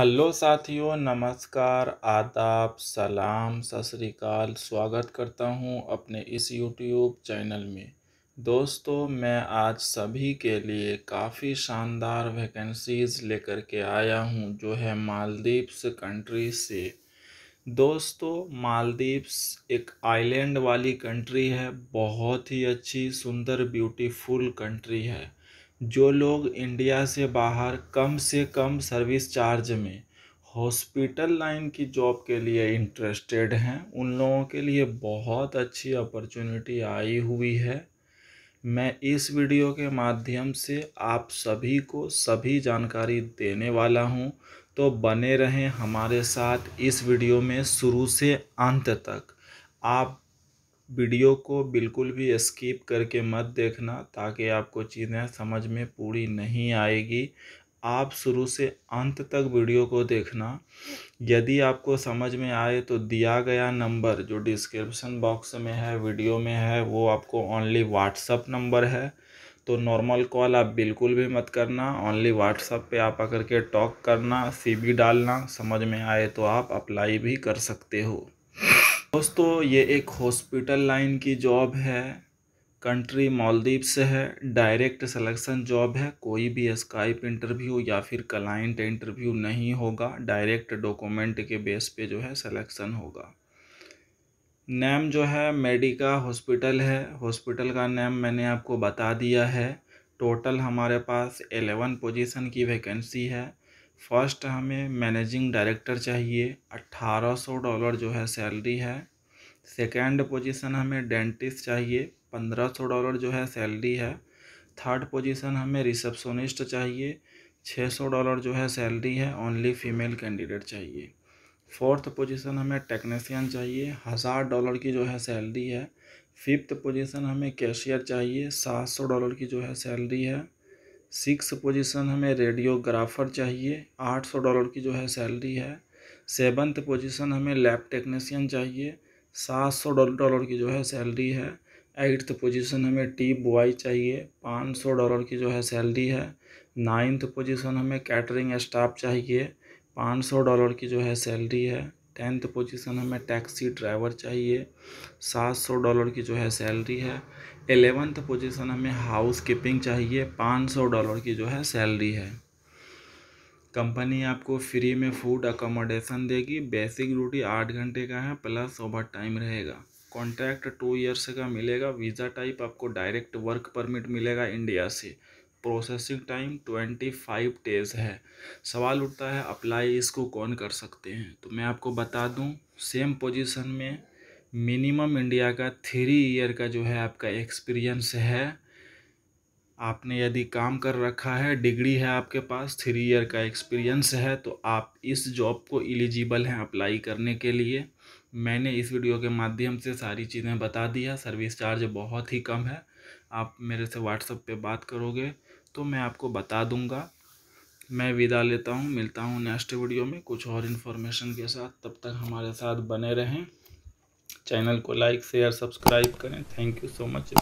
hello साथियों नमस्कार आदाब सलाम सतरीकाल स्वागत करता हूं अपने इस यूट्यूब चैनल में दोस्तों मैं आज सभी के लिए काफ़ी शानदार वैकेंसीज़ लेकर के आया हूं जो है मालदीव्स कंट्री से दोस्तों मालदीव्स एक आइलैंड वाली कंट्री है बहुत ही अच्छी सुंदर ब्यूटीफुल कंट्री है जो लोग इंडिया से बाहर कम से कम सर्विस चार्ज में हॉस्पिटल लाइन की जॉब के लिए इंटरेस्टेड हैं उन लोगों के लिए बहुत अच्छी अपॉर्चुनिटी आई हुई है मैं इस वीडियो के माध्यम से आप सभी को सभी जानकारी देने वाला हूं तो बने रहें हमारे साथ इस वीडियो में शुरू से अंत तक आप वीडियो को बिल्कुल भी स्किप करके मत देखना ताकि आपको चीज़ें समझ में पूरी नहीं आएगी आप शुरू से अंत तक वीडियो को देखना यदि आपको समझ में आए तो दिया गया नंबर जो डिस्क्रिप्शन बॉक्स में है वीडियो में है वो आपको ओनली व्हाट्सअप नंबर है तो नॉर्मल कॉल आप बिल्कुल भी मत करना ओनली व्हाट्सअप पे आप आकर के टॉक करना सीबी डालना समझ में आए तो आप अप्लाई भी कर सकते हो दोस्तों ये एक हॉस्पिटल लाइन की जॉब है कंट्री मालदीव से है डायरेक्ट सिलेक्शन जॉब है कोई भी स्काइप इंटरव्यू या फिर क्लाइंट इंटरव्यू नहीं होगा डायरेक्ट डॉक्यूमेंट के बेस पे जो है सिलेक्शन होगा नेम जो है मेडिका हॉस्पिटल है हॉस्पिटल का नेम मैंने आपको बता दिया है टोटल हमारे पास एलेवन पोजीशन की वैकेंसी है फर्स्ट हमें मैनेजिंग डायरेक्टर चाहिए अट्ठारह सौ डॉलर जो है सैलरी है सेकेंड पोजीशन हमें डेंटिस्ट चाहिए पंद्रह सौ डॉलर जो है सैलरी है थर्ड पोजीशन हमें रिसेप्शनिस्ट चाहिए छः सौ डॉलर जो है सैलरी है ओनली फीमेल कैंडिडेट चाहिए फोर्थ पोजीशन हमें टेक्नीसियन चाहिए हज़ार डॉलर की जो है सैलरी है फिफ्थ पोजीशन हमें कैशियर चाहिए सात सौ डॉलर की जो है सैलरी है सिक्स पोजीशन हमें रेडियोग्राफर चाहिए आठ सौ डॉलर की जो है सैलरी है सेवन्थ पोजीशन हमें लैब टेक्नीसियन चाहिए सात सौ डॉलर की जो है सैलरी है एट्थ पोजीशन हमें टी बॉय चाहिए पाँच सौ डॉलर की जो है सैलरी है नाइन्थ पोजीशन हमें कैटरिंग स्टाफ चाहिए पाँच सौ डॉलर की जो है सैलरी है टेंथ पोजीशन हमें टैक्सी ड्राइवर चाहिए सात सौ डॉलर की जो है सैलरी है एलेवंथ पोजीशन हमें हाउस कीपिंग चाहिए पाँच सौ डॉलर की जो है सैलरी है कंपनी आपको फ्री में फूड अकोमोडेशन देगी बेसिक ड्यूटी आठ घंटे का है प्लस ओवर टाइम रहेगा कॉन्ट्रैक्ट टू ईयर्स का मिलेगा वीज़ा टाइप आपको डायरेक्ट वर्क परमिट मिलेगा इंडिया से processing time twenty five days है सवाल उठता है अप्लाई इसको कौन कर सकते हैं तो मैं आपको बता दूं सेम पोजीशन में मिनिमम इंडिया का थ्री ईयर का जो है आपका एक्सपीरियंस है आपने यदि काम कर रखा है डिग्री है आपके पास थ्री ईयर का एक्सपीरियंस है तो आप इस जॉब को एलिजिबल हैं अप्लाई करने के लिए मैंने इस वीडियो के माध्यम से सारी चीज़ें बता दिया सर्विस चार्ज बहुत ही कम है आप मेरे से व्हाट्सअप पे बात करोगे तो मैं आपको बता दूंगा मैं विदा लेता हूँ मिलता हूँ नेक्स्ट वीडियो में कुछ और इन्फॉर्मेशन के साथ तब तक हमारे साथ बने रहें चैनल को लाइक शेयर सब्सक्राइब करें थैंक यू सो मच